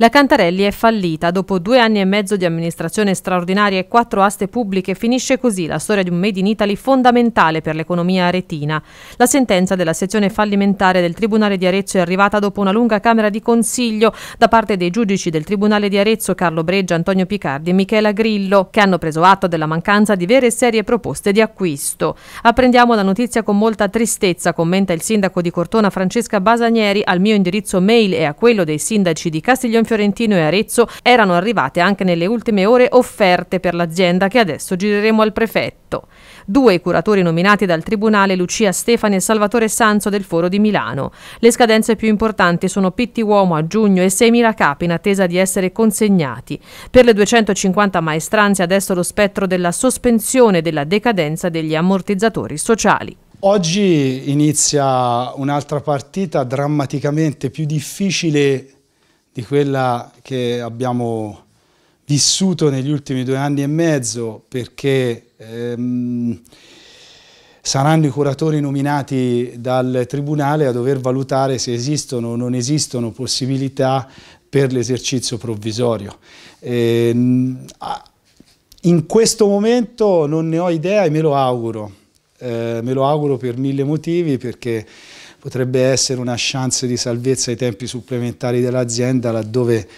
La Cantarelli è fallita. Dopo due anni e mezzo di amministrazione straordinaria e quattro aste pubbliche finisce così la storia di un Made in Italy fondamentale per l'economia aretina. La sentenza della sezione fallimentare del Tribunale di Arezzo è arrivata dopo una lunga Camera di Consiglio da parte dei giudici del Tribunale di Arezzo Carlo Breggia, Antonio Picardi e Michela Grillo, che hanno preso atto della mancanza di vere e serie proposte di acquisto. Apprendiamo la notizia con molta tristezza, commenta il sindaco di Cortona Francesca Basanieri al mio indirizzo mail e a quello dei sindaci di Castiglione Fiorentino e Arezzo erano arrivate anche nelle ultime ore offerte per l'azienda che adesso gireremo al prefetto. Due curatori nominati dal Tribunale, Lucia Stefani e Salvatore Sanzo del Foro di Milano. Le scadenze più importanti sono Pitti Uomo a giugno e 6.000 capi in attesa di essere consegnati. Per le 250 maestranze adesso lo spettro della sospensione della decadenza degli ammortizzatori sociali. Oggi inizia un'altra partita drammaticamente più difficile di quella che abbiamo vissuto negli ultimi due anni e mezzo perché ehm, saranno i curatori nominati dal Tribunale a dover valutare se esistono o non esistono possibilità per l'esercizio provvisorio. Eh, in questo momento non ne ho idea e me lo auguro, eh, me lo auguro per mille motivi perché potrebbe essere una chance di salvezza ai tempi supplementari dell'azienda laddove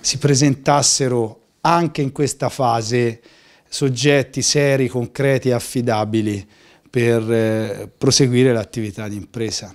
si presentassero anche in questa fase soggetti seri, concreti e affidabili per eh, proseguire l'attività di impresa.